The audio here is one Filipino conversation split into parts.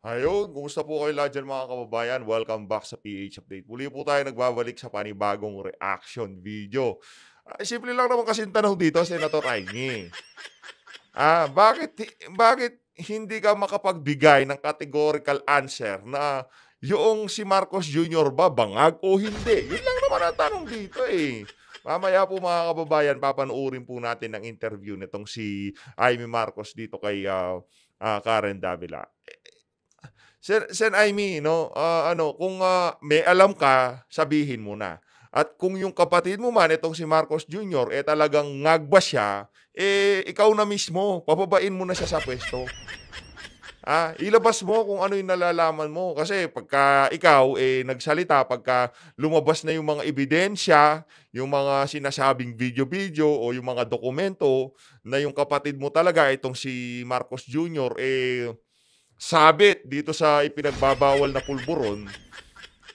Ayun, kumusta po kayo lahat dyan mga kababayan? Welcome back sa PH Update. Muli po tayo nagbabalik sa panibagong reaction video. Uh, simple lang naman kasi tanong dito, Senator Aini. Ah, bakit, bakit hindi ka makapagbigay ng categorical answer na yung si Marcos Jr. ba bangag o hindi? Yun lang naman ang tanong dito eh. Mamaya po mga kababayan, papanoorin po natin ang interview nitong si Amy Marcos dito kay uh, uh, Karen Davila Sen, Sen Aimee, no, uh, ano, kung uh, may alam ka, sabihin mo na. At kung yung kapatid mo man, itong si Marcos Jr., eh talagang ngagba siya, eh ikaw na mismo, papabain mo na siya sa pwesto. Ah, ilabas mo kung ano yung nalalaman mo. Kasi pagka ikaw eh, nagsalita, pagka lumabas na yung mga ebidensya, yung mga sinasabing video-video o yung mga dokumento na yung kapatid mo talaga, itong si Marcos Jr., eh, sabit dito sa ipinagbabawal na pulburon,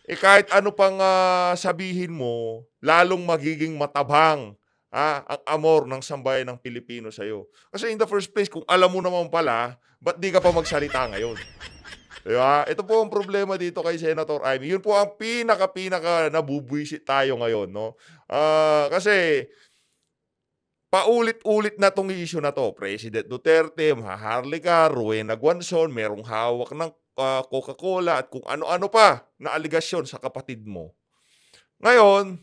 eh kahit ano pang uh, sabihin mo, lalong magiging matabang ah, ang amor ng sambayan ng Pilipino sa iyo. Kasi in the first place, kung alam mo naman pala, ba't di ka pa magsalita ngayon? Diba? Ito po ang problema dito kay Senator Amy. Yun po ang pinaka-pinaka nabubwisit tayo ngayon. No? Uh, kasi Paulit-ulit na tong issue na to. President Duterte, Maharlika, Rowena Guanzon, merong hawak ng uh, Coca-Cola at kung ano-ano pa na aligasyon sa kapatid mo. Ngayon,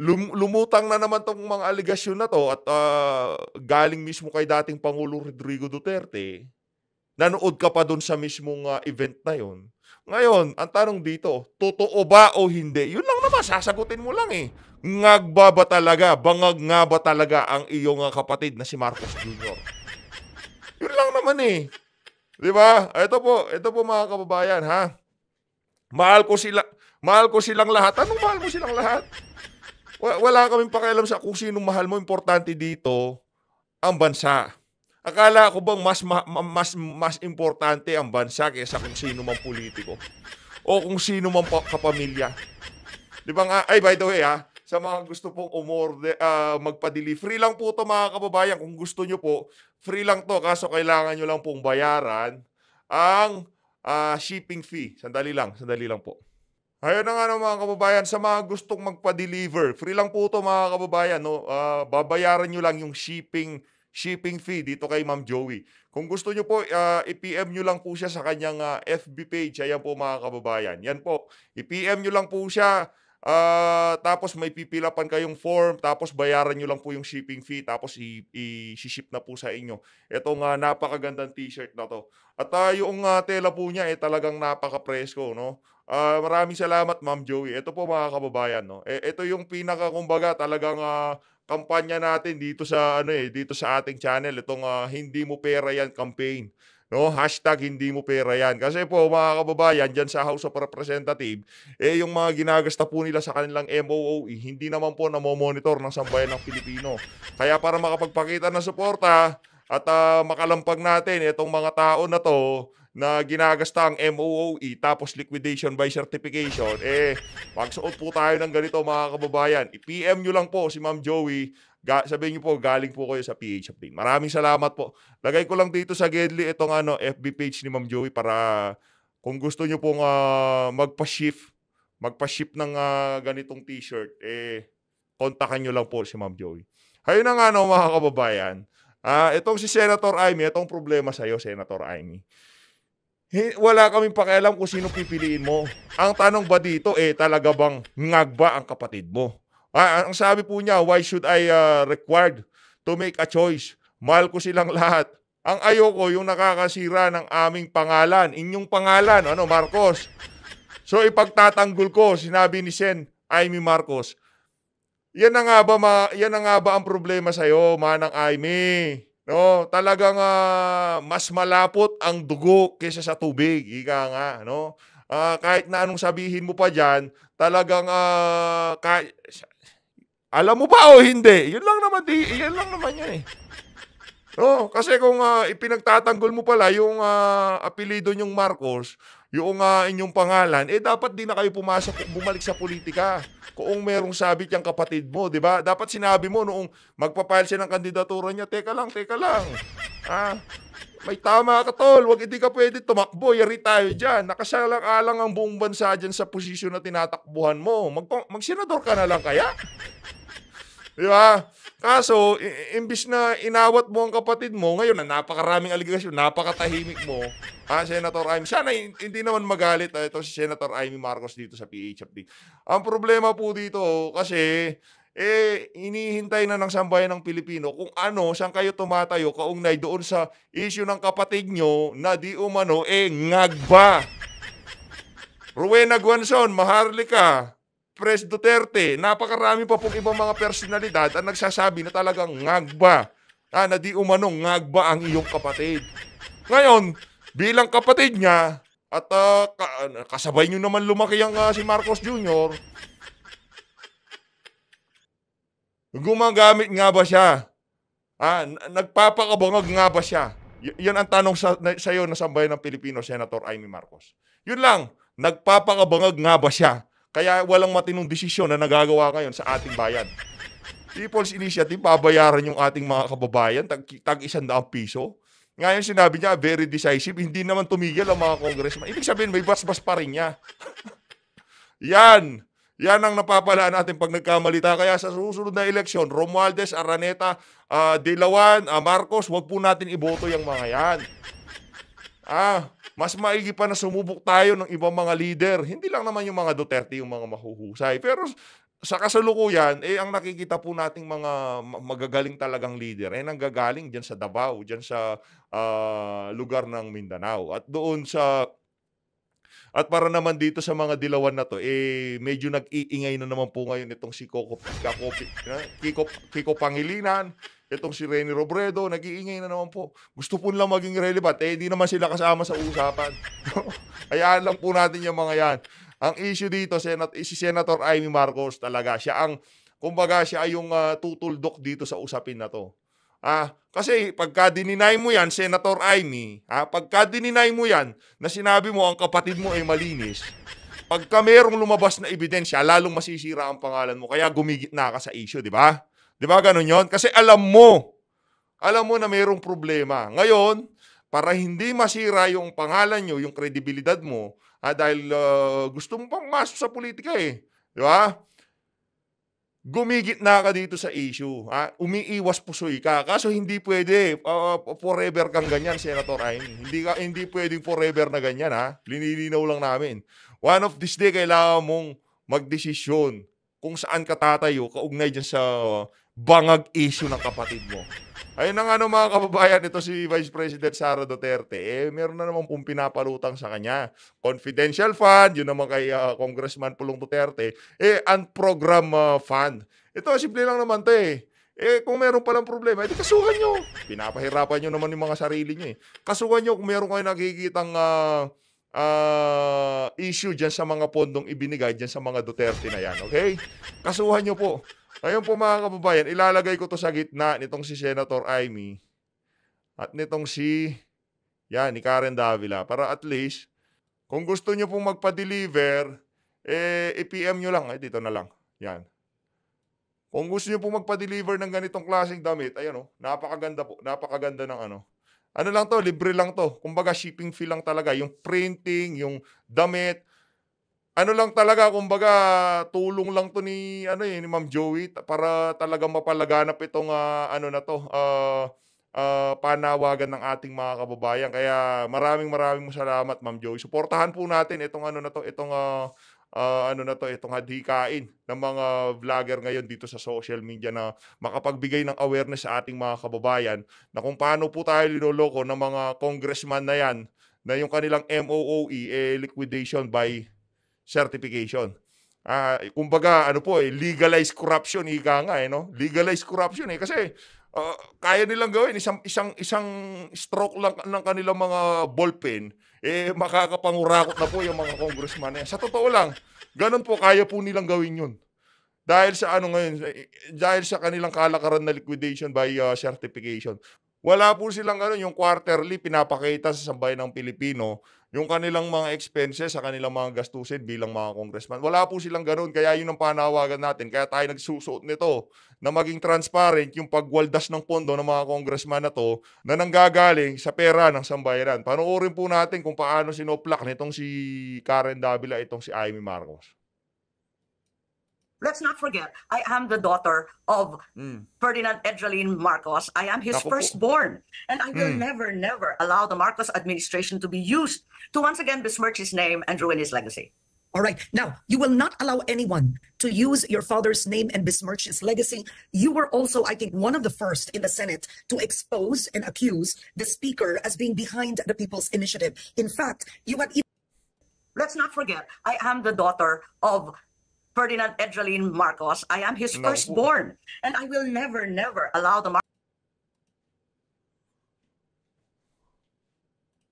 lum- lumutang na naman tong mga aligasyon na to at uh, galing mismo kay dating Pangulo Rodrigo Duterte. Nanood ka pa doon sa mismong uh, event na yon. Ngayon, ang tanong dito, totoo ba o hindi? Yun lang naman, sasagutin mo lang eh ngagba ba talaga, bangag nga ba talaga ang iyong ah, kapatid na si Marcos Jr.? Yun lang naman eh. Di ba? Ito po, ito po mga kababayan, ha? Mahal ko sila, mahal ko silang lahat. Anong mahal mo silang lahat? Wala kaming pakialam sa kung sino mahal mo. Importante dito, ang bansa. Akala ko bang mas ma, mas mas importante ang bansa kaysa kung sino man politiko o kung sino mang kapamilya. 'Di ba nga? Ay by the way ah, sa mga gusto pong umorde, uh, ah, magpadili. Free lang po to mga kababayan. Kung gusto nyo po, free lang to. Kaso kailangan nyo lang pong bayaran ang uh, shipping fee. Sandali lang, sandali lang po. Ayun na nga ng mga kababayan, sa mga gustong magpa-deliver, free lang po to mga kababayan. No? Uh, babayaran nyo lang yung shipping shipping fee dito kay Ma'am Joey. Kung gusto nyo po, uh, i-PM nyo lang po siya sa kanyang uh, FB page. Ayan po mga kababayan. Yan po, i-PM nyo lang po siya Uh, tapos may pipilapan kayong form, tapos bayaran nyo lang po yung shipping fee, tapos i-ship na po sa inyo. Itong uh, napakagandang t-shirt na to. At uh, yung uh, tela po niya, eh, talagang napaka-presko, no? Uh, maraming salamat, Ma'am Joey. Ito po mga kababayan, no? E, ito yung pinaka, kumbaga, talagang uh, kampanya natin dito sa, ano eh, dito sa ating channel. Itong uh, Hindi Mo Pera Yan campaign. No, hashtag hindi mo pera yan. Kasi po mga kababayan, dyan sa House of Representatives, eh yung mga ginagasta po nila sa kanilang MOOE, eh, hindi naman po namomonitor ng sambayan ng Pilipino. Kaya para makapagpakita ng suporta at uh, makalampag natin itong mga tao na to, na ginagasta ang MOOE eh, tapos liquidation by certification, eh, magsuot po tayo ng ganito mga kababayan. I-PM nyo lang po si Ma'am Joey Ga- sabihin niyo po, galing po kayo sa PH Update. Maraming salamat po. Lagay ko lang dito sa Gedli itong ano, FB page ni Ma'am Joey para kung gusto niyo pong uh, magpa-shift, magpa-ship ng uh, ganitong t-shirt, eh, kontakan niyo lang po si Ma'am Joey. Hayun na nga no, mga kababayan. Uh, itong si Senator Amy, itong problema sa iyo, Senator Amy. He, wala kaming pakialam kung sino pipiliin mo. Ang tanong ba dito, eh, talaga bang ngagba ang kapatid mo? Ah, ang sabi po niya, why should I uh, required to make a choice? Mahal ko silang lahat. Ang ayoko, yung nakakasira ng aming pangalan. Inyong pangalan, ano, Marcos. So ipagtatanggol ko, sinabi ni Sen, Amy Marcos. Yan na nga ba, ma, yan na nga ba ang problema sa'yo, manang Amy? No, talagang uh, mas malapot ang dugo kaysa sa tubig. Ika nga, no? uh, kahit na anong sabihin mo pa dyan, talagang uh, ah, ka- alam mo ba o hindi? Yun lang naman, di, yun lang naman yan eh. No, kasi kung uh, ipinagtatanggol mo pala yung uh, apelido niyong Marcos, yung uh, inyong pangalan, eh dapat di na kayo pumasok, bumalik sa politika. Kung merong sabit yung kapatid mo, di ba? Dapat sinabi mo noong magpapile siya ng kandidatura niya, teka lang, teka lang. Ah, may tama ka tol, wag hindi ka pwede tumakbo, yari tayo dyan. Nakasalang-alang ang buong bansa dyan sa posisyon na tinatakbuhan mo. Mag- magsenador ka na lang kaya? Di ba? Kaso, imbis na inawat mo ang kapatid mo, ngayon na napakaraming aligasyon, napakatahimik mo, ha, ah, Senator Amy, sana hindi naman magalit ha, ah, ito si Senator Amy Marcos dito sa PHFD. Ang problema po dito, kasi, eh, inihintay na ng sambayan ng Pilipino kung ano, saan kayo tumatayo kaugnay doon sa issue ng kapatid nyo na di umano, eh, ngagba. Rowena Guanzon, maharlika. Pres Duterte. Napakarami pa pong ibang mga personalidad ang nagsasabi na talagang ngagba. Ah, na di umanong ngagba ang iyong kapatid. Ngayon, bilang kapatid niya, at uh, ka- ano, kasabay niyo naman lumaki ang uh, si Marcos Jr., gumagamit nga ba siya? Ah, nagpapakabangag nga ba siya? Y- yan ang tanong sa, na, sa'yo na sambayan ng Pilipino, Senator Amy Marcos. Yun lang, nagpapakabangag nga ba siya? Kaya walang matinong desisyon na nagagawa ngayon sa ating bayan. People's Initiative, babayaran yung ating mga kababayan, tag, tag isandaang piso. Ngayon sinabi niya, very decisive, hindi naman tumigil ang mga congressman. Ibig sabihin, may basbas -bas pa rin niya. Yan! Yan ang napapala natin pag nagkamalita. Kaya sa susunod na eleksyon, Romualdez, Araneta, uh, Dilawan, uh, Marcos, wag po natin iboto yung mga yan. Ah, mas maigi pa na sumubok tayo ng ibang mga leader. Hindi lang naman yung mga Duterte yung mga mahuhusay. Pero sa kasalukuyan, eh, ang nakikita po nating mga magagaling talagang leader, eh, nanggagaling dyan sa Davao, dyan sa uh, lugar ng Mindanao. At doon sa at para naman dito sa mga dilawan na to, eh, medyo nag-iingay na naman po ngayon itong si Coco, Kako, Kiko, Kiko Pangilinan, Itong si Rene Robredo, nag-iingay na naman po. Gusto po lang maging relevant. Eh, hindi naman sila kasama sa usapan. Hayaan lang po natin yung mga yan. Ang issue dito, Senat, si Senator Amy Marcos talaga, siya ang, kumbaga, siya ay yung uh, tutuldok dito sa usapin na to. Ah, kasi pagka dininay mo yan, Senator Amy, ah, pagka dininay mo yan, na sinabi mo ang kapatid mo ay malinis, pagka merong lumabas na ebidensya, lalong masisira ang pangalan mo. Kaya gumigit na ka sa issue, di ba? Di ba ganun yon? Kasi alam mo, alam mo na mayroong problema. Ngayon, para hindi masira yung pangalan nyo, yung kredibilidad mo, ha, dahil uh, gusto mo pang maso sa politika eh. Di ba? Gumigit na ka dito sa issue. Ha? Umiiwas pusoy ka. Kaso hindi pwede. Uh, forever kang ganyan, Senator Ayn. Hindi, ka, hindi pwedeng forever na ganyan. Ha? Linilinaw lang namin. One of this day, kailangan mong magdesisyon kung saan ka tatayo kaugnay dyan sa bangag issue ng kapatid mo. Ayun ang ano mga kababayan, ito si Vice President Sara Duterte, eh meron na naman pong pinapalutang sa kanya. Confidential fund, yun naman kay uh, Congressman Pulong Duterte, eh unprogram uh, ah, fund. Ito, simple lang naman to eh. Eh, kung meron palang problema, edi kasuhan nyo. Pinapahirapan nyo naman yung mga sarili nyo eh. Kasuhan nyo kung meron kayo nakikitang uh, uh, issue dyan sa mga pondong ibinigay dyan sa mga Duterte na yan, okay? Kasuhan nyo po. Ngayon po mga kababayan, ilalagay ko to sa gitna nitong si Senator Amy at nitong si, yan, ni Karen Davila. Para at least, kung gusto niyo pong magpa-deliver, eh, i-PM nyo lang. Eh, dito na lang. Yan. Kung gusto niyo pong magpa-deliver ng ganitong klaseng damit, ayan o, oh, napakaganda po. Napakaganda ng ano. Ano lang to, libre lang to. Kumbaga shipping fee lang talaga. Yung printing, yung damit, ano lang talaga, kumbaga, tulong lang to ni, ano eh, ni Ma'am Joey para talaga mapalaganap itong uh, ano na to, uh, uh, panawagan ng ating mga kababayan. Kaya maraming maraming salamat, Ma'am Joey. Suportahan po natin itong ano na to, itong uh, uh, ano na to, itong hadikain ng mga vlogger ngayon dito sa social media na makapagbigay ng awareness sa ating mga kababayan na kung paano po tayo linoloko ng mga congressman na yan na yung kanilang MOOE eh, liquidation by certification. Ah, uh, kumbaga ano po eh, legalized corruption ika nga eh no. Legalized corruption eh kasi uh, kaya nilang gawin isang isang isang stroke lang ng kanilang mga ballpen eh makakapangurakot na po yung mga congressman eh. Sa totoo lang, ganun po kaya po nilang gawin yun. Dahil sa ano ngayon, eh, dahil sa kanilang kalakaran na liquidation by uh, certification. Wala po silang ano, yung quarterly pinapakita sa sambayan ng Pilipino yung kanilang mga expenses sa kanilang mga gastusin bilang mga congressman. Wala po silang ganun. Kaya yun ang panawagan natin. Kaya tayo nagsusuot nito na maging transparent yung pagwaldas ng pondo ng mga congressman na to na nanggagaling sa pera ng sambayanan. Panoorin po natin kung paano sinoplak nitong si Karen Davila itong si Amy Marcos. let's not forget, I am the daughter of mm. Ferdinand Edreline Marcos. I am his Ako firstborn. And I will mm. never, never allow the Marcos administration to be used to once again besmirch his name and ruin his legacy. All right. Now, you will not allow anyone to use your father's name and besmirch his legacy. You were also, I think, one of the first in the Senate to expose and accuse the speaker as being behind the People's Initiative. In fact, you had even. Let's not forget, I am the daughter of Ferdinand Edralin Marcos. I am his no. firstborn, and I will never, never allow the. Mar-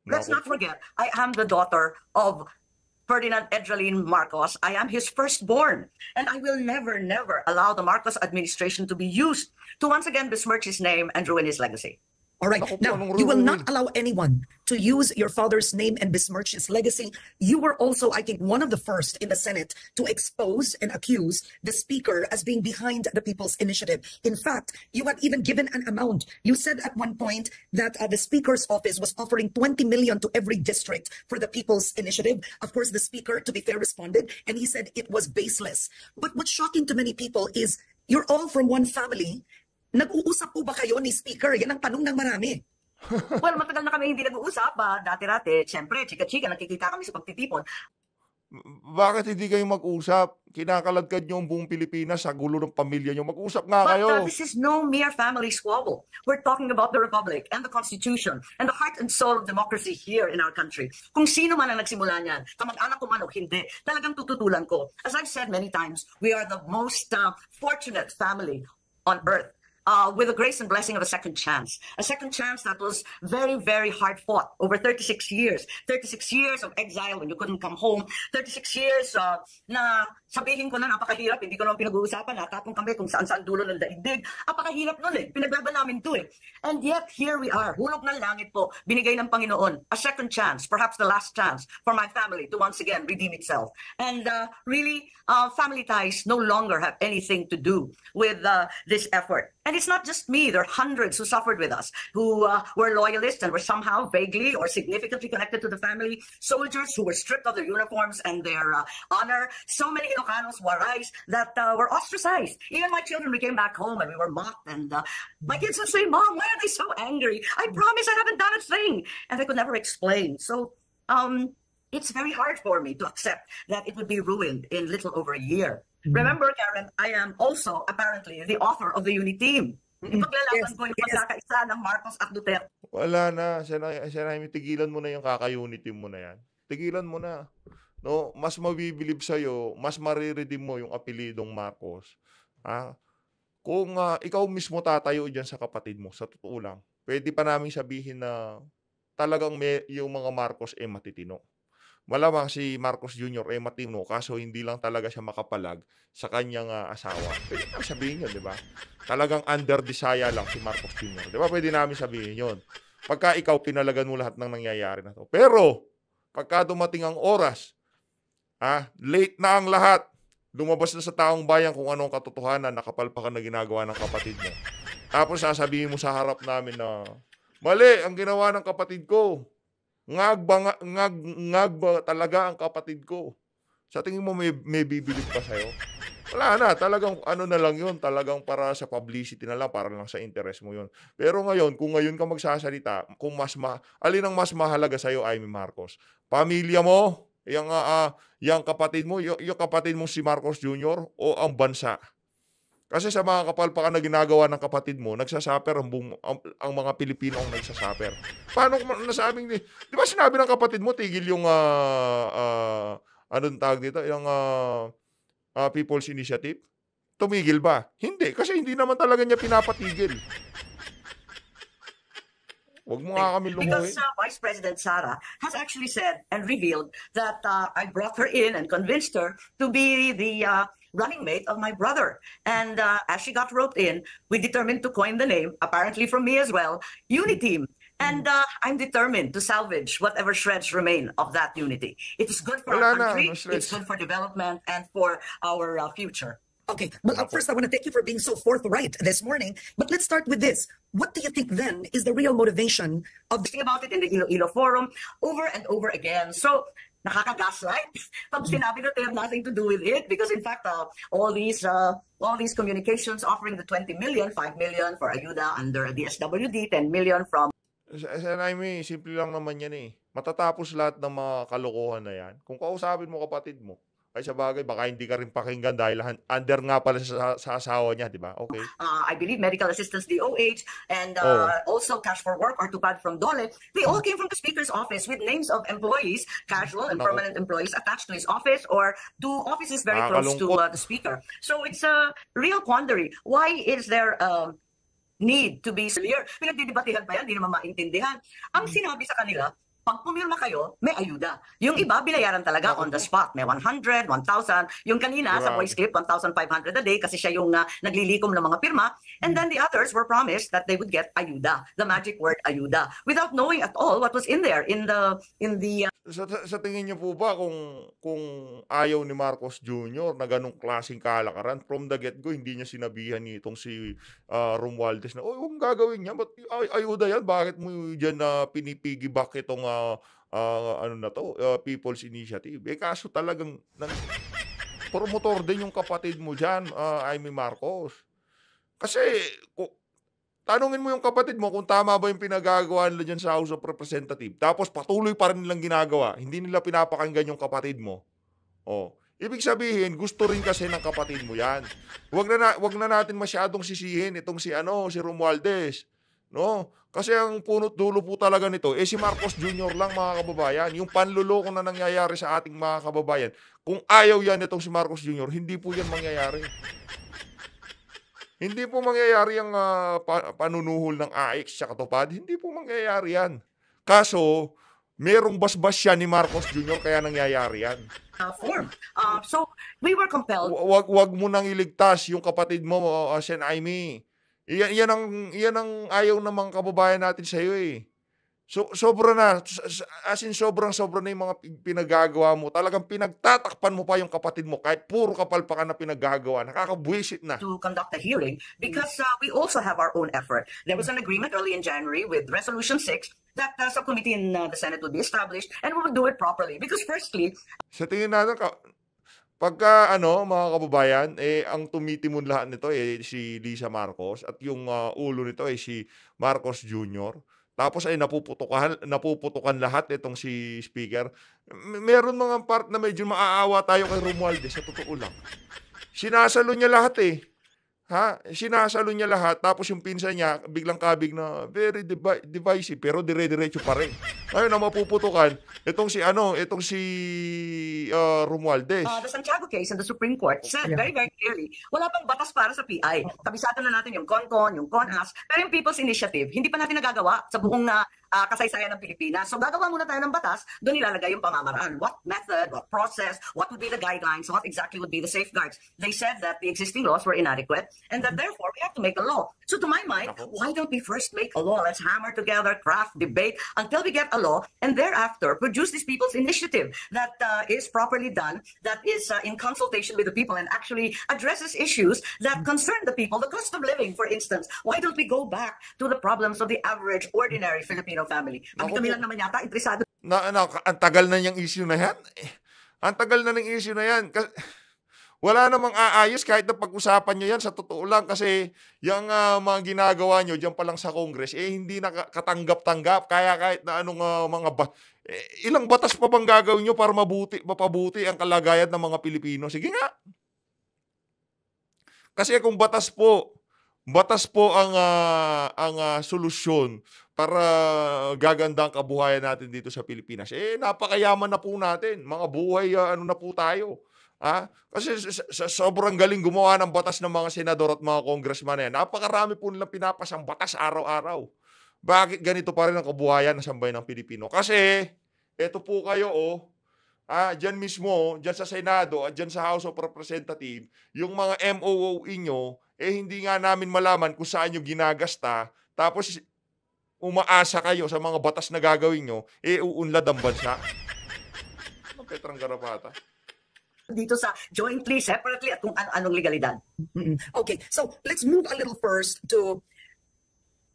no. Let's not forget, I am the daughter of Ferdinand Edralin Marcos. I am his firstborn, and I will never, never allow the Marcos administration to be used to once again besmirch his name and ruin his legacy. All right. Now, you will not allow anyone to use your father's name and besmirch his legacy. You were also, I think, one of the first in the Senate to expose and accuse the speaker as being behind the People's Initiative. In fact, you had even given an amount. You said at one point that uh, the speaker's office was offering 20 million to every district for the People's Initiative. Of course, the speaker, to be fair, responded, and he said it was baseless. But what's shocking to many people is you're all from one family Nag-uusap po ba kayo ni Speaker? Yan ang tanong ng marami. well, matagal na kami hindi nag-uusap. Ah. Dati-dati, siyempre, chika-chika, nakikita kami sa pagtitipon. Bakit hindi kayo mag-usap? Kinakalagkad niyo ang buong Pilipinas sa gulo ng pamilya niyo. Mag-usap nga But, kayo. But uh, this is no mere family squabble. We're talking about the Republic and the Constitution and the heart and soul of democracy here in our country. Kung sino man ang nagsimula niyan, kamag-anak ko man o hindi, talagang tututulan ko. As I've said many times, we are the most uh, fortunate family on earth. uh, with the grace and blessing of a second chance, a second chance that was very, very hard fought over 36 years, 36 years of exile when you couldn't come home, 36 years uh, nah. Sabihin ko na napakahirap, hindi ko naman pinag-uusapan, nakatong kami kung saan-saan dulo ng daigdig. Napakahirap nun eh, pinaglaban namin to eh. And yet, here we are, hulog ng langit po, binigay ng Panginoon, a second chance, perhaps the last chance for my family to once again redeem itself. And uh, really, uh, family ties no longer have anything to do with uh, this effort. And it's not just me. There are hundreds who suffered with us, who uh, were loyalists and were somehow vaguely or significantly connected to the family, soldiers who were stripped of their uniforms and their uh, honor. So many Ilocanos were that uh, were ostracized. Even my children, we came back home and we were mocked. And uh, my kids would say, Mom, why are they so angry? I promise I haven't done a thing. And I could never explain. So, um, it's very hard for me to accept that it would be ruined in little over a year. Mm-hmm. Remember, Karen, I am also apparently the author of the UNI team. Mm-hmm. Ipaglalaban yes, ko yung yes. pagkakaisa ng Marcos at Duterte. Wala na. Siya na, siya na. Tigilan mo na yung kaka-unity mo na yan. Tigilan mo na no, mas mabibilib sa iyo, mas mariredeem mo yung apelidong Marcos. Ah, kung uh, ikaw mismo tatayo diyan sa kapatid mo, sa totoo lang, pwede pa naming sabihin na talagang may, yung mga Marcos ay eh, matitino. Malamang si Marcos Jr. ay eh, matino kaso hindi lang talaga siya makapalag sa kanyang uh, asawa. Pwede namin sabihin yun, di ba? Talagang under desire lang si Marcos Jr. Di ba? Pwede namin sabihin yun. Pagka ikaw pinalagan mo lahat ng nangyayari na to. Pero, pagka dumating ang oras Ah, late na ang lahat. Lumabas na sa taong bayan kung anong katotohanan na kapalpakan na ginagawa ng kapatid mo. Tapos sasabihin mo sa harap namin na, mali ang ginawa ng kapatid ko. Ngagba, ngag, ngagba talaga ang kapatid ko. Sa tingin mo may, may bibilib pa sa'yo? Wala na, talagang ano na lang yun, talagang para sa publicity na lang, para lang sa interest mo yun. Pero ngayon, kung ngayon ka magsasalita, kung mas ma, alin ang mas mahalaga sa'yo, Amy Marcos? Pamilya mo Yang, uh, ah, uh, ah, yung kapatid mo, yung, yung kapatid mong si Marcos Jr. o ang bansa. Kasi sa mga kapalpakan na ginagawa ng kapatid mo, nagsasuffer ang, ang, ang mga Pilipino ang nagsasuffer. Paano kung nasabing, di, di ba sinabi ng kapatid mo, tigil yung, uh, uh, anong tawag dito, yung uh, uh, People's Initiative? Tumigil ba? Hindi, kasi hindi naman talaga niya pinapatigil. mo kami Because uh, Vice President Sara has actually said and revealed that uh, I brought her in and convinced her to be the uh, running mate of my brother. And uh, as she got roped in, we determined to coin the name, apparently from me as well, Uniteam. And uh, I'm determined to salvage whatever shreds remain of that unity. It is good for Wala our country, na, no it's good for development and for our uh, future. Okay, well, Bravo. first I want to thank you for being so forthright this morning. But let's start with this. What do you think then is the real motivation of thinking about it in the Iloilo Forum over and over again? So nakaka-gaslight. Pag sinabi that they have nothing to do with it because in fact, uh, all these uh, all these communications offering the 20 million, 5 million for ayuda under the DSWD, 10 million from... And I mean, simple lang naman yan eh. Matatapos lahat ng mga kalokohan na yan. Kung kausapin mo kapatid mo, ay, sa bagay, baka hindi ka rin pakinggan dahil under nga pala sa, sa asawa niya, di ba? Okay. Uh, I believe medical assistance DOH and uh, oh. also Cash for Work or to Tupad from Dole, they all ah. came from the speaker's office with names of employees, casual and permanent employees attached to his office or to offices very close to uh, the speaker. So it's a real quandary. Why is there... a um, need to be clear. Pinagdidebatihan pa yan, hindi naman maintindihan. Ang hmm. sinabi sa kanila, pag pumirma kayo, may ayuda. Yung iba, binayaran talaga on the spot. May 100, 1,000. Yung kanina sa voice clip, 1,500 a day kasi siya yung uh, naglilikom ng mga pirma. And then the others were promised that they would get ayuda, the magic word ayuda, without knowing at all what was in there in the in the uh, sa, sa tingin niyo po ba kung kung ayaw ni Marcos Jr. na ganong klaseng kalakaran from the get-go hindi niya sinabihan ni itong si uh, Romualdez na oh kung gagawin niya but ay, ayuda yan bakit mo diyan na uh, pinipigi back itong uh, uh, ano na to uh, people's initiative eh kaso talagang nang, promotor din yung kapatid mo diyan uh, Amy Marcos kasi kung, Tanungin mo yung kapatid mo kung tama ba yung pinagagawa nila dyan sa House of Representatives. Tapos patuloy pa rin nilang ginagawa. Hindi nila pinapakinggan yung kapatid mo. Oh. Ibig sabihin, gusto rin kasi ng kapatid mo yan. Huwag na, na, wag na natin masyadong sisihin itong si, ano, si Romualdez. No? Kasi ang punot dulo po talaga nito, eh si Marcos Jr. lang mga kababayan. Yung panluloko na nangyayari sa ating mga kababayan. Kung ayaw yan itong si Marcos Jr., hindi po yan mangyayari. Hindi po mangyayari ang uh, pa- panunuhol ng AX sa katupad. Hindi po mangyayari yan. Kaso, merong basbas siya ni Marcos Jr. kaya nangyayari yan. Uh, form. Uh, so, we were compelled. Wag, wag mo nang iligtas yung kapatid mo, uh, Sen Aimee. Iyan, iyan, ang, iyan ang ayaw ng mga kababayan natin sa iyo eh. So, sobra na. As in, sobrang sobra na yung mga pinagagawa mo. Talagang pinagtatakpan mo pa yung kapatid mo kahit puro kapal pa ka na pinagagawa. Nakakabwisit na. To conduct a hearing because uh, we also have our own effort. There was an agreement early in January with Resolution 6 that uh, subcommittee in uh, the Senate will be established and we will do it properly. Because firstly... Sa tingin natin, Pagka ano, mga kababayan, eh ang tumitimon lahat nito eh si Lisa Marcos at yung uh, ulo nito eh si Marcos Jr. Tapos ay napuputukan, napuputukan lahat itong si speaker. Meron mga part na medyo maaawa tayo kay Romualdez sa totoo lang. Sinasalo niya lahat eh. Ha? Sinasalo niya lahat tapos yung pinsan niya biglang kabig na very divisive pero dire-diretso pa rin. Ngayon ang mapuputukan itong si ano, itong si uh, Romualdez. Uh, the Santiago case in the Supreme Court said yeah. very very clearly, wala pang batas para sa PI. Kabisado na natin yung CONCON, yung CONAS, pero yung People's Initiative, hindi pa natin nagagawa sa buong na uh, uh, kasaysayan ng Pilipinas. So gagawa muna tayo ng batas, doon ilalagay yung pamamaraan. What method, what process, what would be the guidelines, what exactly would be the safeguards. They said that the existing laws were inadequate and that therefore we have to make a law. So to my mind, why don't we first make a law? Let's hammer together, craft, debate until we get a law and thereafter produce this people's initiative that uh, is properly done, that is uh, in consultation with the people and actually addresses issues that concern the people. The cost of living, for instance. Why don't we go back to the problems of the average, ordinary Filipino Aquino family. Ang kami lang naman yata, interesado. Na, ano, ang tagal na niyang issue na yan. Eh, ang tagal na ng issue na yan. Kasi, wala namang aayos kahit na pag-usapan nyo yan sa totoo lang kasi yung uh, mga ginagawa nyo dyan pa lang sa Congress eh hindi nakatanggap-tanggap kaya kahit na anong uh, mga ba- eh, ilang batas pa bang gagawin nyo para mabuti, mapabuti ang kalagayan ng mga Pilipino? Sige nga. Kasi kung batas po, batas po ang uh, ang uh, solusyon para gaganda ang kabuhayan natin dito sa Pilipinas. Eh, napakayaman na po natin. Mga buhay, uh, ano na po tayo. Ha? Kasi sobrang galing gumawa ng batas ng mga senador at mga congressman na yan. Napakarami po nilang pinapasang batas araw-araw. Bakit ganito pa rin ang kabuhayan ng sambay ng Pilipino? Kasi, eto po kayo, oh, ah, diyan mismo, diyan sa Senado at diyan sa House of Representatives, yung mga MOO inyo, eh hindi nga namin malaman kung saan nyo ginagasta. Tapos umaasa kayo sa mga batas na gagawin nyo, eh uunlad ang bansa. Anong Petrang Garapata? dito sa jointly, separately, at kung an- anong legalidad. Mm-mm. Okay, so let's move a little first to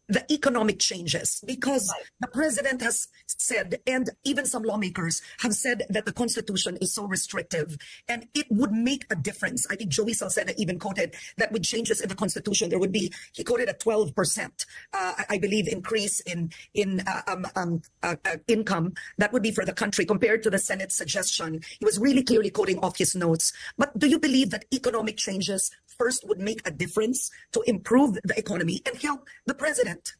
the economic changes because right. the president has said, and even some lawmakers have said that the constitution is so restrictive and it would make a difference. I think Joey Salceda even quoted that with changes in the constitution, there would be, he quoted a 12%, uh, I believe, increase in, in uh, um, um, uh, uh, income that would be for the country compared to the Senate suggestion. He was really clearly quoting off his notes. But do you believe that economic changes first would make a difference to improve the economy and help the president.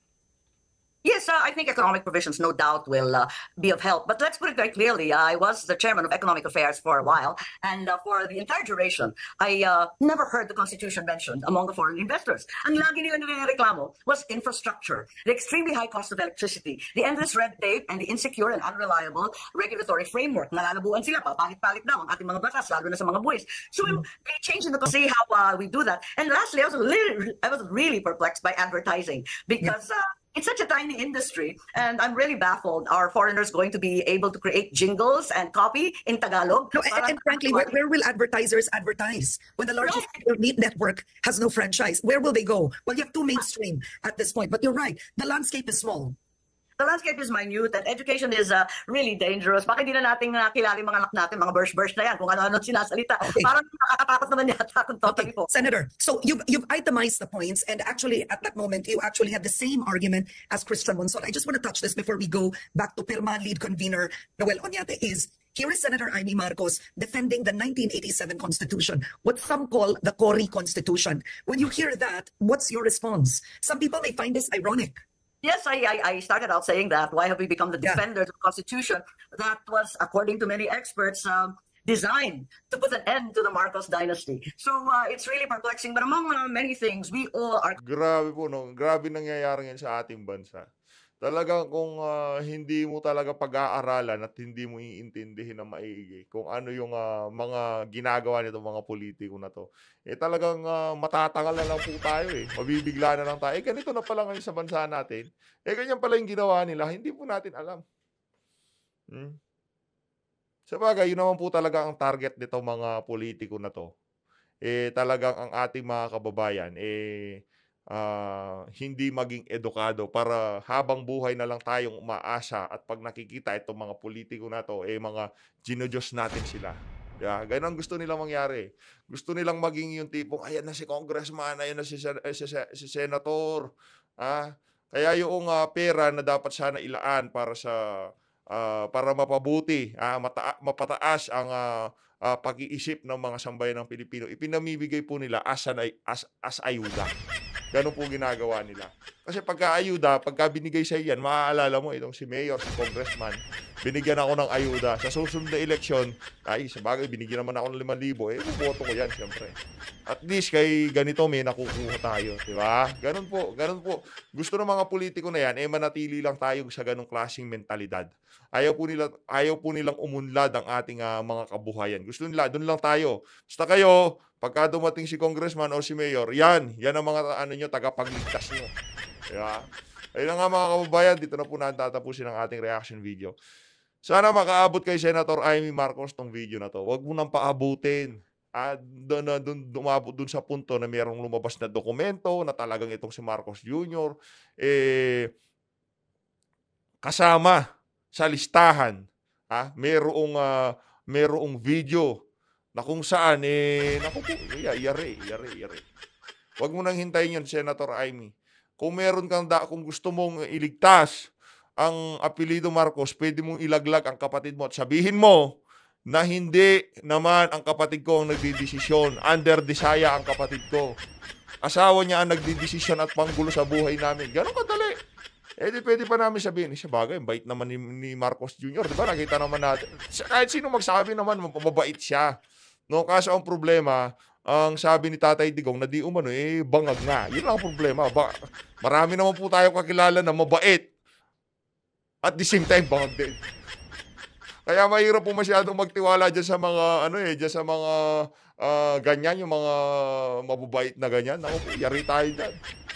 Yes, I think economic provisions, no doubt, will uh, be of help. But let's put it very clearly. I was the chairman of economic affairs for a while, and uh, for the entire duration, I uh, never heard the Constitution mentioned among the foreign investors. Ang lagi nila reklamo was infrastructure, the extremely high cost of electricity, the endless red tape, and the insecure and unreliable regulatory framework. Nalalabuan sila pa, pahit-palit na ang ating mga batas, lalo sa mga So we, hmm. we changed in the see how uh, we do that. And lastly, I was, really, I was really perplexed by advertising because uh, it's such a tiny industry and i'm really baffled are foreigners going to be able to create jingles and copy in tagalog no, and, and frankly where, where, will advertisers advertise when the largest network has no franchise where will they go well you have two mainstream at this point but you're right the landscape is small the landscape is minute and education is uh, really dangerous. Bakit hindi na natin uh, kilala mga anak natin, mga burst-burst na yan, kung ano-ano sinasalita. Okay. Parang nakakatakot naman yata kung totally okay. po. Senator, so you've, you've itemized the points and actually at that moment, you actually had the same argument as Christian Monson. I just want to touch this before we go back to Pirma lead convener Noel Onyate is here is Senator Amy Marcos defending the 1987 Constitution, what some call the Cory Constitution. When you hear that, what's your response? Some people may find this ironic. Yes, I, I, I started out saying that. Why have we become the defenders yeah. of the Constitution? That was, according to many experts, um, designed to put an end to the Marcos dynasty. So uh, it's really perplexing. But among uh, many things, we all are... Grabe po, no? Grabe nangyayari ngayon sa ating bansa talagang kung uh, hindi mo talaga pag-aaralan at hindi mo iintindihin na maigi kung ano yung uh, mga ginagawa nito mga politiko na to, eh talagang uh, ah, matatangal na lang po tayo eh. Mabibigla na lang tayo. Eh ganito na pala ngayon sa bansa natin. Eh ganyan pala yung ginawa nila. Hindi po natin alam. Hmm? Sa bagay, yun naman po talaga ang target nito mga politiko na to. Eh talagang ang ating mga kababayan, eh uh, hindi maging edukado para habang buhay na lang tayong umaasa at pag nakikita itong mga politiko na to, eh mga ginodiyos natin sila. Yeah, ganun gusto nilang mangyari. Gusto nilang maging yung tipong, ayan na si congressman, ayan na si, sen- eh, si, sen- si senator. Ah, kaya yung uh, pera na dapat sana ilaan para sa uh, para mapabuti, ah, mata- mapataas ang uh, uh, pag-iisip ng mga sambayan ng Pilipino, ipinamibigay po nila as, an, as, as ayuda. Ganun po ginagawa nila. Kasi pagka ayuda, pagka binigay sa yan, maaalala mo itong si mayor, si congressman, binigyan ako ng ayuda. Sa susunod na eleksyon, ay, sa bagay, binigyan naman ako ng 5,000, eh, boto ko yan, siyempre. At least, kay ganito may nakukuha tayo, di ba? Ganun po, ganun po. Gusto ng mga politiko na yan, eh, manatili lang tayo sa ganong klaseng mentalidad. Ayaw po, nila, ayaw po nilang umunlad ang ating uh, mga kabuhayan. Gusto nila, doon lang tayo. Basta kayo, Pagka dumating si congressman o si mayor, yan, yan ang mga ano nyo, tagapagligtas nyo. Diba? Ayun na nga mga kababayan, dito na po na tatapusin ang ating reaction video. Sana makaabot kay Senator Amy Marcos tong video na to. Huwag mo nang paabutin. At doon, doon, dumabot doon sa punto na mayroong lumabas na dokumento na talagang itong si Marcos Jr. Eh, kasama sa listahan. Ah, mayroong, uh, ah, mayroong video na kung saan eh, naku po, yari, yari, yari. Huwag mo nang hintayin yon Senator Amy. Kung meron kang da, kung gusto mong iligtas ang apelyido Marcos, pwede mong ilaglag ang kapatid mo at sabihin mo na hindi naman ang kapatid ko ang nagdidesisyon. Under desire ang kapatid ko. Asawa niya ang nagdidesisyon at panggulo sa buhay namin. Ganon kadali. Eh di pwede pa namin sabihin, isa eh, bagay, bait naman ni, ni Marcos Jr., di ba? Nakita naman natin. Kahit sino magsabi naman, mababait siya. No, kaso ang problema, ang sabi ni Tatay Digong na di umano, eh, bangag nga. Yun lang ang problema. Ba marami naman po tayo kakilala na mabait. At the same time, bangag din. Kaya mahirap po masyadong magtiwala dyan sa mga, ano eh, dyan sa mga uh, ganyan, yung mga mabubait na ganyan. Ako, yari tayo dyan.